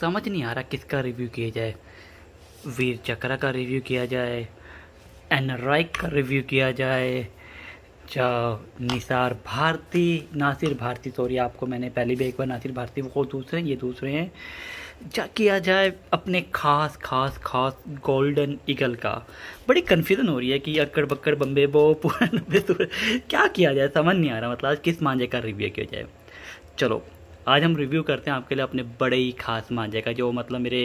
समझ नहीं आ रहा किसका रिव्यू किया जाए वीर चक्रा का रिव्यू किया जाए एनराइक का रिव्यू किया जाए अच्छा निसार भारती नासिर भारती सॉरी आपको मैंने पहले भी एक बार नासिर भारती वो दूसरे हैं ये दूसरे हैं जा किया जाए अपने खास खास खास गोल्डन ईगल का बड़ी कन्फ्यूज़न हो रही है कि अक्कड़ बक्कड़ बम्बे बो पूरा क्या किया जाए समझ नहीं आ रहा मतलब किस मांझे का रिव्यू किया जाए चलो आज हम रिव्यू करते हैं आपके लिए अपने बड़े ही खास मांझे का जो मतलब मेरे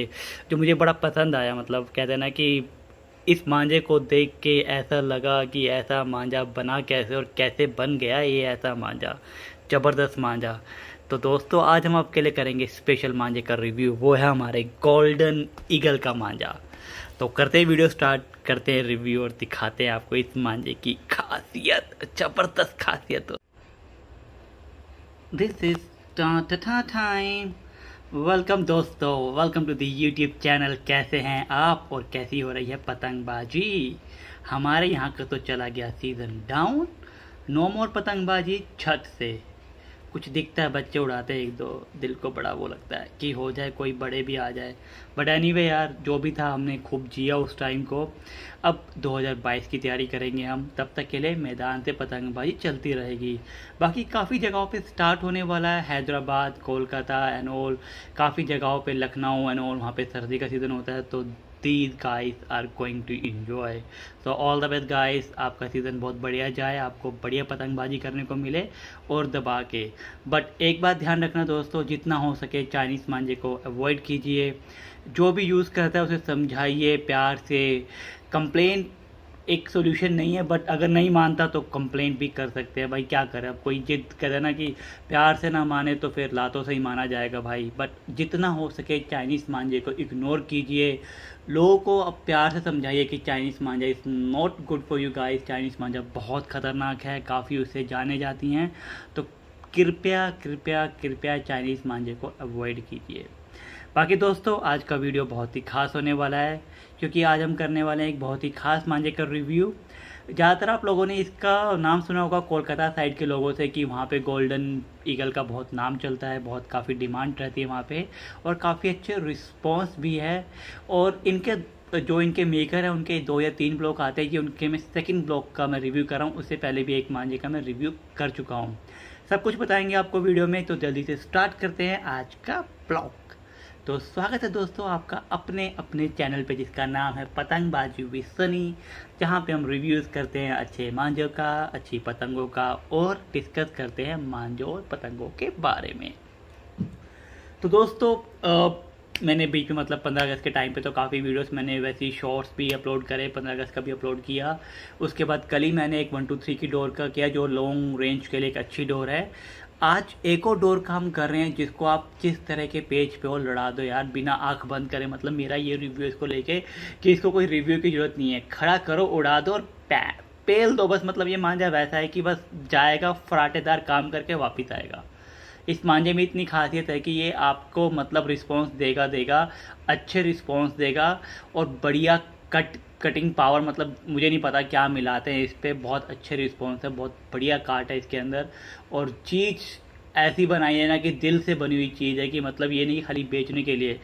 जो मुझे बड़ा पसंद आया मतलब कहते हैं ना कि इस मांझे को देख के ऐसा लगा कि ऐसा मांझा बना कैसे और कैसे बन गया ये ऐसा मांझा ज़बरदस्त मांझा तो दोस्तों आज हम आपके लिए करेंगे स्पेशल मांझे का रिव्यू वो है हमारे गोल्डन ईगल का मांझा तो करते हैं वीडियो स्टार्ट करते हैं रिव्यू और दिखाते हैं आपको इस मांझे की खासियत ज़बरदस्त खासियत दिस इज़ टाइम वेलकम दोस्तों welcome to the YouTube channel कैसे हैं आप और कैसी हो रही है पतंगबाजी हमारे यहाँ का तो चला गया सीज़न डाउन नो मोर पतंगबाजी छत से कुछ दिखता है बच्चे उड़ाते हैं एक दो दिल को बड़ा वो लगता है कि हो जाए कोई बड़े भी आ जाए बट एनी anyway यार जो भी था हमने खूब जिया उस टाइम को अब 2022 की तैयारी करेंगे हम तब तक के लिए मैदान से पतंगबाजी चलती रहेगी बाकी काफ़ी जगहों पे स्टार्ट होने वाला है हैदराबाद कोलकाता एनोल काफ़ी जगहों पे लखनऊ एनोल वहाँ पे सर्दी का सीज़न होता है तो these guys are going to enjoy. So all the best guys, आपका सीज़न बहुत बढ़िया जाए आपको बढ़िया पतंगबाजी करने को मिले और दबा के बट एक बात ध्यान रखना दोस्तों जितना हो सके चाइनीज़ मांझे को अवॉइड कीजिए जो भी यूज़ करता है उसे समझाइए प्यार से कंप्लेन एक सोल्यूशन नहीं है बट अगर नहीं मानता तो कंप्लेंट भी कर सकते हैं भाई क्या करें अब कोई जिद करे ना कि प्यार से ना माने तो फिर लातों से ही माना जाएगा भाई बट जितना हो सके चाइनीज़ मांझे को इग्नोर कीजिए लोगों को अब प्यार से समझाइए कि Chinese manjha is not good for you guys Chinese मांझा बहुत ख़तरनाक है काफ़ी उससे जाने जाती हैं तो कृपया कृपया कृपया चाइनीज़ मांझे को अवॉइड कीजिए बाकी दोस्तों आज का वीडियो बहुत ही खास होने वाला है क्योंकि आज हम करने वाले हैं एक बहुत ही खास मांझे का रिव्यू ज़्यादातर आप लोगों ने इसका नाम सुना होगा कोलकाता साइड के लोगों से कि वहाँ पे गोल्डन ईगल का बहुत नाम चलता है बहुत काफ़ी डिमांड रहती है वहाँ पे और काफ़ी अच्छे रिस्पॉन्स भी है और इनके जो इनके मेकर हैं उनके दो या तीन ब्लॉक आते हैं कि उनके मैं सेकंड ब्लॉक का मैं रिव्यू कर रहा हूँ उससे पहले भी एक मांझे का मैं रिव्यू कर चुका हूँ सब कुछ बताएंगे आपको वीडियो में तो जल्दी से स्टार्ट करते हैं आज का ब्लॉक तो स्वागत है दोस्तों आपका अपने अपने चैनल पे जिसका नाम है पतंगबाजी विद सनी जहाँ पे हम रिव्यूज़ करते हैं अच्छे मांझों का अच्छी पतंगों का और डिस्कस करते हैं मांझों और पतंगों के बारे में तो दोस्तों आ, मैंने बीच में मतलब पंद्रह अगस्त के टाइम पे तो काफ़ी वीडियोस मैंने ही शॉर्ट्स भी अपलोड करे पंद्रह अगस्त का भी अपलोड किया उसके बाद कल ही मैंने एक वन टू थ्री की डोर का किया जो लॉन्ग रेंज के लिए एक अच्छी डोर है आज और डोर काम कर रहे हैं जिसको आप किस तरह के पेज पे हो लड़ा दो यार बिना आंख बंद करें मतलब मेरा ये रिव्यू इसको लेके कि इसको कोई रिव्यू की जरूरत नहीं है खड़ा करो उड़ा दो और पेल दो बस मतलब ये मांझा वैसा है कि बस जाएगा फराटेदार काम करके वापस आएगा इस मांझे में इतनी खासियत है कि ये आपको मतलब रिस्पॉन्स देगा देगा अच्छे रिस्पॉन्स देगा और बढ़िया कट कटिंग पावर मतलब मुझे नहीं पता क्या मिलाते हैं इस पर बहुत अच्छे रिस्पॉन्स है बहुत बढ़िया काट है इसके अंदर और चीज़ ऐसी बनाई है ना कि दिल से बनी हुई चीज़ है कि मतलब ये नहीं खाली बेचने के लिए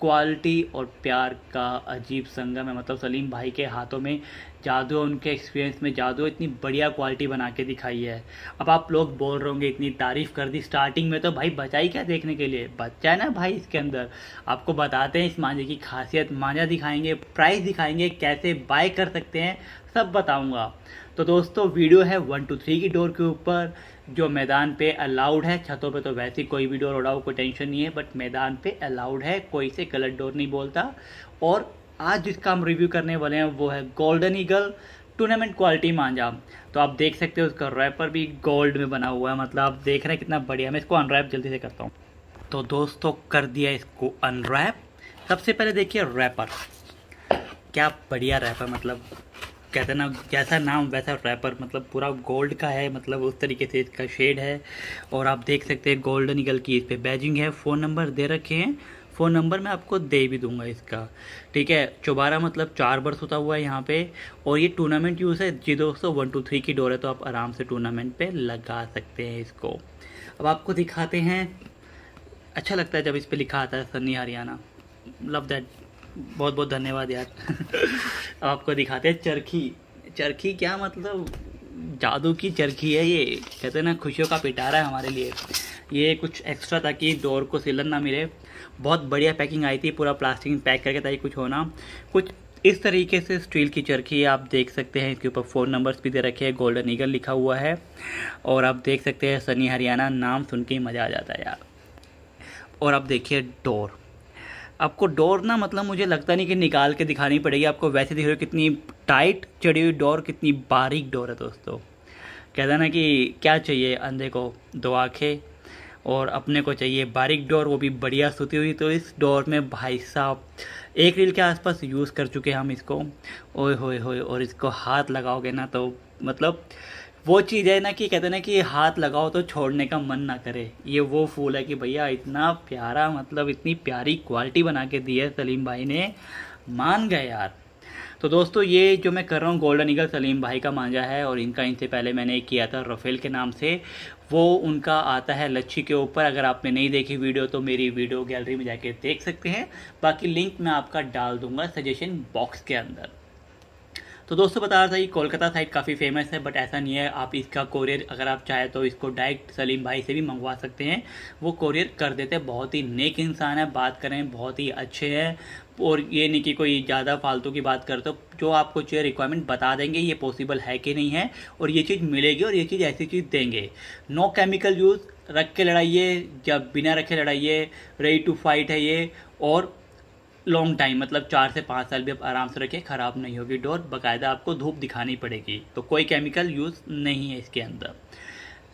क्वालिटी और प्यार का अजीब संगम है मतलब सलीम भाई के हाथों में जादू उनके एक्सपीरियंस में जादू इतनी बढ़िया क्वालिटी बना के दिखाई है अब आप लोग बोल रहे होंगे इतनी तारीफ़ कर दी स्टार्टिंग में तो भाई बचाई क्या देखने के लिए बच्चा है ना भाई इसके अंदर आपको बताते हैं इस मांझे की खासियत मांझा दिखाएंगे प्राइस दिखाएंगे कैसे बाय कर सकते हैं सब बताऊंगा तो दोस्तों वीडियो है वन टू थ्री की डोर के ऊपर जो मैदान पे अलाउड है छतों पे तो वैसे कोई भी डोर उड़ाओ कोई टेंशन नहीं है बट मैदान पे अलाउड है कोई से गलत डोर नहीं बोलता और आज जिसका हम रिव्यू करने वाले हैं वो है गोल्डन ईगल टूर्नामेंट क्वालिटी मांझा तो आप देख सकते हो उसका रैपर भी गोल्ड में बना हुआ है मतलब आप देख रहे हैं कितना बढ़िया मैं इसको अनरैप जल्दी से करता हूँ तो दोस्तों कर दिया इसको अनरैप सबसे पहले देखिए रैपर क्या बढ़िया रैपर मतलब कहते ना जैसा नाम वैसा रैपर मतलब पूरा गोल्ड का है मतलब उस तरीके से इसका शेड है और आप देख सकते हैं गोल्डन ईगल की इस पर बैजिंग है फ़ोन नंबर दे रखे हैं फ़ोन नंबर मैं आपको दे भी दूंगा इसका ठीक है चौबारा मतलब चार बर्स होता हुआ है यहाँ पे और ये टूर्नामेंट यूज़ है जी दोस्तों वन टू थ्री की डोर है तो आप आराम से टूर्नामेंट पे लगा सकते हैं इसको अब आपको दिखाते हैं अच्छा लगता है जब इस पर लिखा आता है सन्नी हरियाणा लव दैट बहुत बहुत धन्यवाद यार अब आपको दिखाते हैं चरखी चरखी क्या मतलब जादू की चरखी है ये कहते हैं ना खुशियों का पिटारा है हमारे लिए ये कुछ एक्स्ट्रा था कि डोर को सिलन ना मिले बहुत बढ़िया पैकिंग आई थी पूरा प्लास्टिक में पैक करके ताकि कुछ होना कुछ इस तरीके से स्टील की चरखी आप देख सकते हैं इसके ऊपर फ़ोन नंबर्स भी दे रखे हैं गोल्डन ईगल लिखा हुआ है और आप देख सकते हैं सनी हरियाणा नाम सुन के ही मज़ा आ जाता है यार और आप देखिए डोर आपको डोर ना मतलब मुझे लगता नहीं कि निकाल के दिखानी पड़ेगी आपको वैसे दिख रहे हो कितनी टाइट चढ़ी हुई डोर कितनी बारीक डोर है दोस्तों कहता ना कि क्या चाहिए अंधे को दो आँखें और अपने को चाहिए बारीक डोर वो भी बढ़िया सूती हुई तो इस डोर में भाई साहब एक रील के आसपास यूज़ कर चुके हम इसको ओए होए होए और इसको हाथ लगाओगे ना तो मतलब वो चीज़ है ना कि कहते ना कि हाथ लगाओ तो छोड़ने का मन ना करे ये वो फूल है कि भैया इतना प्यारा मतलब इतनी प्यारी क्वालिटी बना के दी है सलीम भाई ने मान गए यार तो दोस्तों ये जो मैं कर रहा हूँ गोल्डन ईगल सलीम भाई का मांझा है और इनका इनसे पहले मैंने किया था रफेल के नाम से वो उनका आता है लच्छी के ऊपर अगर आपने नहीं देखी वीडियो तो मेरी वीडियो गैलरी में जाके देख सकते हैं बाकी लिंक मैं आपका डाल दूंगा सजेशन बॉक्स के अंदर तो दोस्तों बता रहा था ये कोलकाता साइड काफ़ी फेमस है बट ऐसा नहीं है आप इसका कोरियर अगर आप चाहे तो इसको डायरेक्ट सलीम भाई से भी मंगवा सकते हैं वो कोरियर कर देते हैं बहुत ही नेक इंसान है बात करें बहुत ही अच्छे हैं और ये नहीं कि कोई ज़्यादा फालतू की बात करते हो जो आपको चाहिए रिक्वायरमेंट बता देंगे ये पॉसिबल है कि नहीं है और ये चीज़ मिलेगी और ये चीज़ ऐसी चीज़ देंगे नो केमिकल यूज़ रख के लड़ाइए जब बिना रखे लड़ाइए रेडी टू फाइट है ये और लॉन्ग टाइम मतलब चार से पाँच साल भी आप आराम से रखिए ख़राब नहीं होगी डोर बाकायदा आपको धूप दिखानी पड़ेगी तो कोई केमिकल यूज़ नहीं है इसके अंदर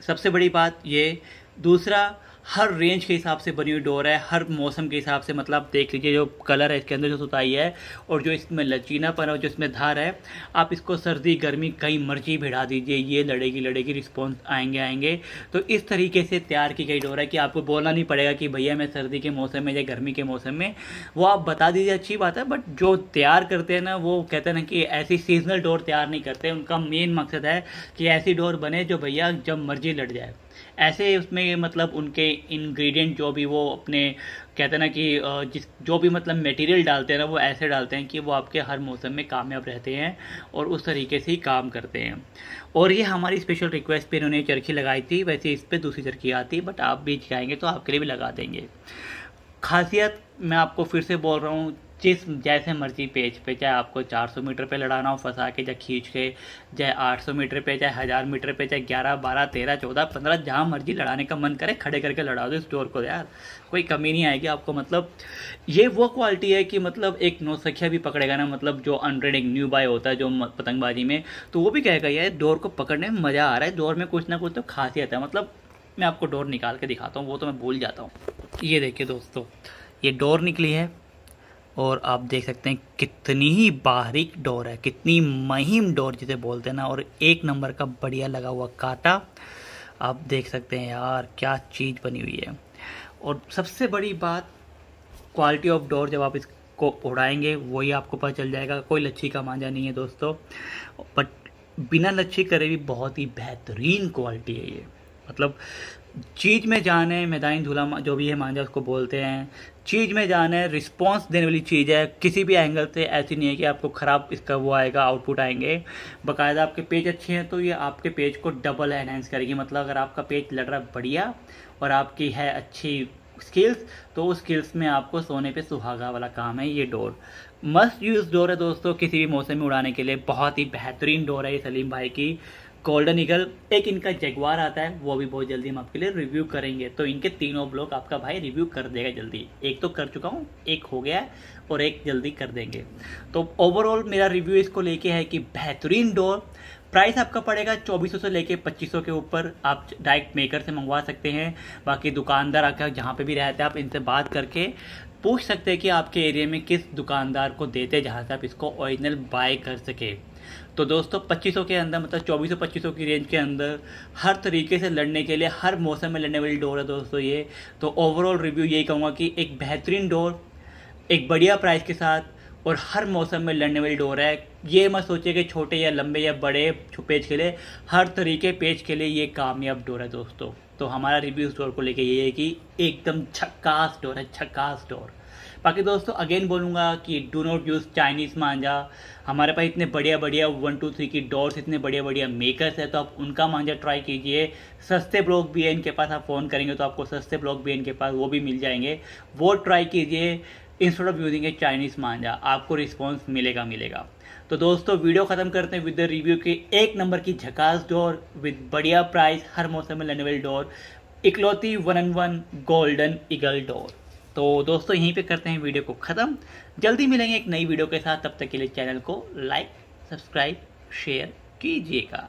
सबसे बड़ी बात ये दूसरा हर रेंज के हिसाब से बनी हुई डोर है हर मौसम के हिसाब से मतलब देख लीजिए जो कलर है इसके अंदर जो सुताई है और जो इसमें लचीनापन है और जो इसमें धार है आप इसको सर्दी गर्मी कहीं मर्जी भिड़ा दीजिए ये लड़ेगी लड़ेगी रिस्पॉन्स आएंगे आएंगे तो इस तरीके से तैयार की गई डोर है कि आपको बोलना नहीं पड़ेगा कि भैया मैं सर्दी के मौसम में या गर्मी के मौसम में वो आप बता दीजिए अच्छी बात है बट जो तैयार करते हैं ना वो कहते हैं ना कि ऐसी सीजनल डोर तैयार नहीं करते उनका मेन मकसद है कि ऐसी डोर बने जो भैया जब मर्जी लड़ जाए ऐसे उसमें मतलब उनके इंग्रेडिएंट जो भी वो अपने कहते हैं ना कि जिस जो भी मतलब मटेरियल डालते हैं ना वो ऐसे डालते हैं कि वो आपके हर मौसम में कामयाब रहते हैं और उस तरीके से ही काम करते हैं और ये हमारी स्पेशल रिक्वेस्ट पे इन्होंने चरखी लगाई थी वैसे इस पर दूसरी चरखी आती है बट आप भी चाहेंगे तो आपके लिए भी लगा देंगे खासियत मैं आपको फिर से बोल रहा हूँ जिस जैसे मर्जी पेज पे चाहे आपको 400 मीटर पे लड़ाना हो फंसा के चाहे खींच के चाहे 800 मीटर पे चाहे हज़ार मीटर पे चाहे ग्यारह बारह तेरह चौदह पंद्रह जहाँ मर्जी लड़ाने का मन करे खड़े करके लड़ा दो इस डोर को यार कोई कमी नहीं आएगी आपको मतलब ये वो क्वालिटी है कि मतलब एक नौसखिया भी पकड़ेगा ना मतलब जो एक न्यू बाय होता है जो पतंगबाजी में तो वो भी कहेगा यार डोर को पकड़ने में मज़ा आ रहा है डोर में कुछ ना कुछ तो खासियत है मतलब मैं आपको डोर निकाल के दिखाता हूँ वो तो मैं भूल जाता हूँ ये देखिए दोस्तों ये डोर निकली है और आप देख सकते हैं कितनी ही बारीक डोर है कितनी महीम डोर जिसे बोलते हैं ना और एक नंबर का बढ़िया लगा हुआ काटा आप देख सकते हैं यार क्या चीज़ बनी हुई है और सबसे बड़ी बात क्वालिटी ऑफ डोर जब आप इसको उड़ाएंगे वही आपको पता चल जाएगा कोई लच्छी का मांझा नहीं है दोस्तों बट बिना लच्छी करे भी बहुत ही बेहतरीन क्वालिटी है ये मतलब चीज में जाने मैदानी धूला जो भी है मांझा उसको बोलते हैं चीज में जाने रिस्पांस रिस्पॉन्स देने वाली चीज़ है किसी भी एंगल से ऐसी नहीं है कि आपको ख़राब इसका वो आएगा आउटपुट आएंगे बकायदा आपके पेज अच्छे हैं तो ये आपके पेज को डबल एनहेंस करेगी मतलब अगर आपका पेज लड़ रहा बढ़िया और आपकी है अच्छी स्किल्स तो उस स्किल्स में आपको सोने पे सुहागा वाला काम है ये डोर मस्ट यूज़ डोर है दोस्तों किसी भी मौसम में उड़ाने के लिए बहुत ही बेहतरीन डोर है ये सलीम भाई की गोल्डन ईगल एक इनका जगवार आता है वो भी बहुत जल्दी हम आपके लिए रिव्यू करेंगे तो इनके तीनों ब्लॉक आपका भाई रिव्यू कर देगा जल्दी एक तो कर चुका हूँ एक हो गया और एक जल्दी कर देंगे तो ओवरऑल मेरा रिव्यू इसको लेके है कि बेहतरीन डोर प्राइस आपका पड़ेगा 2400 से लेके 2500 के ऊपर आप डायरेक्ट मेकर से मंगवा सकते हैं बाकी दुकानदार आकर जहाँ पे भी रहते हैं आप इनसे बात करके पूछ सकते हैं कि आपके एरिया में किस दुकानदार को देते जहाँ से आप इसको ओरिजिनल बाय कर सके तो दोस्तों 2500 के अंदर मतलब 2400-2500 की रेंज के अंदर हर तरीके से लड़ने के लिए हर मौसम में लड़ने वाली डोर है दोस्तों ये तो ओवरऑल रिव्यू यही कहूँगा कि एक बेहतरीन डोर एक बढ़िया प्राइस के साथ और हर मौसम में लड़ने वाली डोर है ये मत सोचिए कि छोटे या लंबे या बड़े पेज के लिए हर तरीके पेज के लिए ये कामयाब डोर है दोस्तों तो हमारा रिव्यू स्टोर को लेके ये है कि एकदम छक्का डोर है छक्का डोर बाकी दोस्तों अगेन बोलूँगा कि do not use Chinese manjha हमारे पास इतने बढ़िया बढ़िया वन टू थ्री की डोर्स इतने बढ़िया बढ़िया मेकर्स है तो आप उनका मांझा ट्राई कीजिए सस्ते ब्लॉक भी है इनके पास आप फ़ोन करेंगे तो आपको सस्ते ब्लॉक भी है इनके पास वो भी मिल जाएंगे वो ट्राई कीजिए instead of using a Chinese manjha आपको रिस्पॉन्स मिलेगा मिलेगा तो दोस्तों वीडियो ख़त्म करते हैं विद द रिव्यू के एक नंबर की झकास डोर विद बढ़िया प्राइस हर मौसम में लेने वाली डोर इकलौती one N one golden eagle डोर तो दोस्तों यहीं पे करते हैं वीडियो को ख़त्म जल्दी मिलेंगे एक नई वीडियो के साथ तब तक के लिए चैनल को लाइक सब्सक्राइब शेयर कीजिएगा